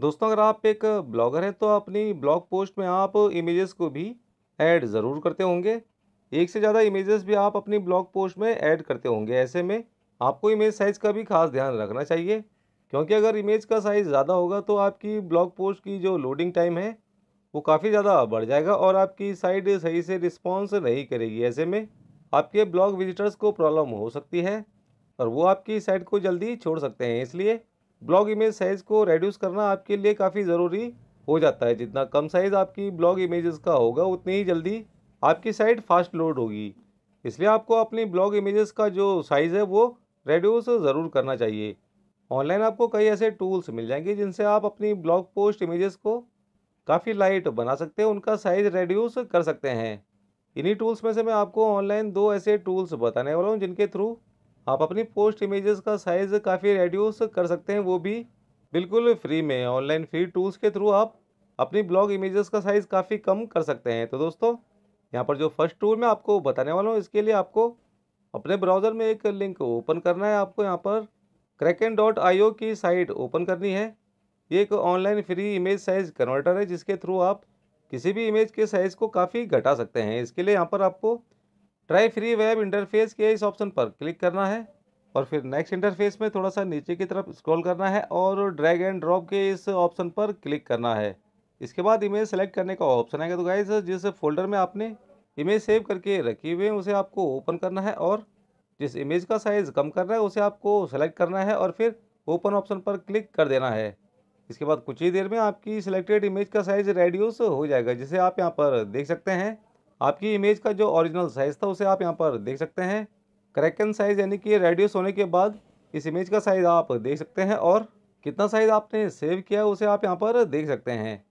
दोस्तों अगर आप एक ब्लॉगर हैं तो अपनी ब्लॉग पोस्ट में आप इमेजेस को भी ऐड ज़रूर करते होंगे एक से ज़्यादा इमेजेस भी आप अपनी ब्लॉग पोस्ट में ऐड करते होंगे ऐसे में आपको इमेज साइज़ का भी खास ध्यान रखना चाहिए क्योंकि अगर इमेज का साइज़ ज़्यादा होगा तो आपकी ब्लॉग पोस्ट की जो लोडिंग टाइम है वो काफ़ी ज़्यादा बढ़ जाएगा और आपकी साइट सही से रिस्पॉन्स नहीं करेगी ऐसे में आपके ब्लॉग विजिटर्स को प्रॉब्लम हो सकती है और वो आपकी साइट को जल्दी छोड़ सकते हैं इसलिए ब्लॉग इमेज साइज़ को रेड्यूस करना आपके लिए काफ़ी ज़रूरी हो जाता है जितना कम साइज़ आपकी ब्लॉग इमेजेस का होगा उतनी ही जल्दी आपकी साइट फास्ट लोड होगी इसलिए आपको अपनी ब्लॉग इमेजेस का जो साइज़ है वो रेड्यूस ज़रूर करना चाहिए ऑनलाइन आपको कई ऐसे टूल्स मिल जाएंगे जिनसे आप अपनी ब्लॉग पोस्ट इमेजेस को काफ़ी लाइट बना सकते हैं उनका साइज़ रेड्यूस कर सकते हैं इन्हीं टूल्स में से मैं आपको ऑनलाइन दो ऐसे टूल्स बताने वाला हूँ जिनके थ्रू आप अपनी पोस्ट इमेजेस का साइज़ काफ़ी रेड्यूस कर सकते हैं वो भी बिल्कुल फ्री में ऑनलाइन फ्री टूल्स के थ्रू आप अपनी ब्लॉग इमेजेस का साइज़ काफ़ी कम कर सकते हैं तो दोस्तों यहाँ पर जो फर्स्ट टूल मैं आपको बताने वाला हूँ इसके लिए आपको अपने ब्राउज़र में एक लिंक ओपन करना है आपको यहाँ पर क्रैकन डॉट आई की साइट ओपन करनी है ये एक online free image size converter है जिसके थ्रू आप किसी भी इमेज के साइज़ को काफ़ी घटा सकते हैं इसके लिए यहाँ पर आपको ट्राई फ्री वेब इंटरफेस के इस ऑप्शन पर क्लिक करना है और फिर नेक्स्ट इंटरफेस में थोड़ा सा नीचे की तरफ स्क्रॉल करना है और ड्रैग एंड ड्रॉप के इस ऑप्शन पर क्लिक करना है इसके बाद इमेज सेलेक्ट करने का ऑप्शन आएगा तो गाइज जिस फोल्डर में आपने इमेज सेव करके रखी हुई है उसे आपको ओपन करना है और जिस इमेज का साइज़ कम करना है उसे आपको सेलेक्ट करना है और फिर ओपन ऑप्शन पर क्लिक कर देना है इसके बाद कुछ ही देर में आपकी सिलेक्टेड इमेज का साइज़ रेड्यूस हो जाएगा जिसे आप यहाँ पर देख सकते हैं आपकी इमेज का जो ओरिजिनल साइज़ था उसे आप यहाँ पर देख सकते हैं करेक्टन साइज़ यानी कि रेडियस होने के बाद इस इमेज का साइज़ आप देख सकते हैं और कितना साइज़ आपने सेव किया है उसे आप यहाँ पर देख सकते हैं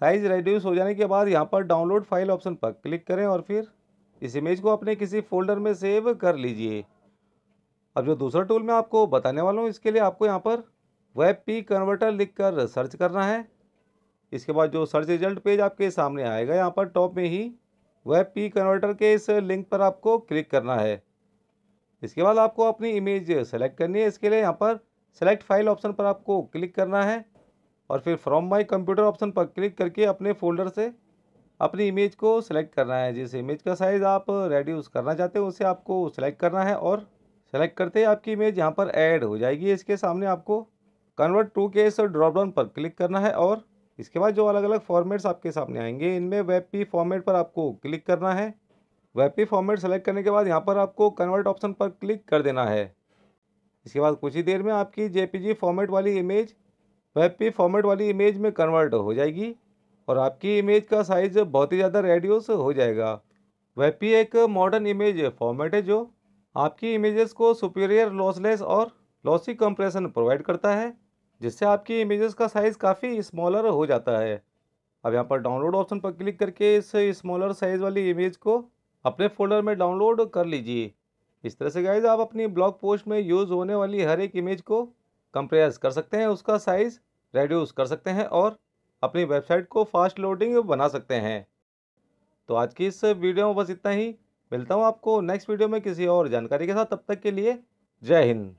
साइज़ रेड्यूस हो जाने के बाद यहाँ पर डाउनलोड फाइल ऑप्शन पर क्लिक करें और फिर इस इमेज को अपने किसी फोल्डर में सेव कर लीजिए अब जो दूसरा टूल मैं आपको बताने वाला हूँ इसके लिए आपको यहाँ पर वेब पी कन्वर्टर लिख कर सर्च करना है इसके बाद जो सर्च रिजल्ट पेज आपके सामने आएगा यहाँ पर टॉप में ही वह पी कन्वर्टर के इस लिंक पर आपको क्लिक करना है इसके बाद आपको अपनी इमेज सेलेक्ट करनी है इसके लिए यहाँ पर सेलेक्ट फाइल ऑप्शन पर आपको क्लिक करना है और फिर फ्रॉम माय कंप्यूटर ऑप्शन पर क्लिक करके अपने फोल्डर से अपनी इमेज को सेलेक्ट करना है जिस इमेज का साइज़ आप रेड्यूस करना चाहते हैं उसे आपको सेलेक्ट करना है और सेलेक्ट करते ही आपकी इमेज यहाँ पर ऐड हो जाएगी इसके सामने आपको कन्वर्ट टू के इस ड्रॉप डाउन पर क्लिक करना है और इसके बाद जो अलग अलग फॉर्मेट्स आपके सामने आएंगे इनमें वेब पी फॉर्मेट पर आपको क्लिक करना है वेब पी फॉर्मेट सेलेक्ट करने के बाद यहाँ पर आपको कन्वर्ट ऑप्शन पर क्लिक कर देना है इसके बाद कुछ ही देर में आपकी जे फॉर्मेट वाली इमेज वेब पी फॉर्मेट वाली इमेज में कन्वर्ट हो जाएगी और आपकी इमेज का साइज़ बहुत ही ज़्यादा रेडियोस हो जाएगा वेब पी एक मॉडर्न इमेज फॉर्मेट है जो आपकी इमेजेस को सुपीरियर लॉसलेस और लॉसी कंप्रेशन प्रोवाइड करता है जिससे आपकी इमेजेस का साइज़ काफ़ी स्मॉलर हो जाता है अब यहाँ पर डाउनलोड ऑप्शन पर क्लिक करके इस स्मॉलर साइज़ वाली इमेज को अपने फोल्डर में डाउनलोड कर लीजिए इस तरह से गाइज आप अपनी ब्लॉग पोस्ट में यूज़ होने वाली हर एक इमेज को कंप्रेस कर सकते हैं उसका साइज़ रेड्यूस कर सकते हैं और अपनी वेबसाइट को फास्ट लोडिंग बना सकते हैं तो आज की इस वीडियो में बस इतना ही मिलता हूँ आपको नेक्स्ट वीडियो में किसी और जानकारी के साथ तब तक के लिए जय हिंद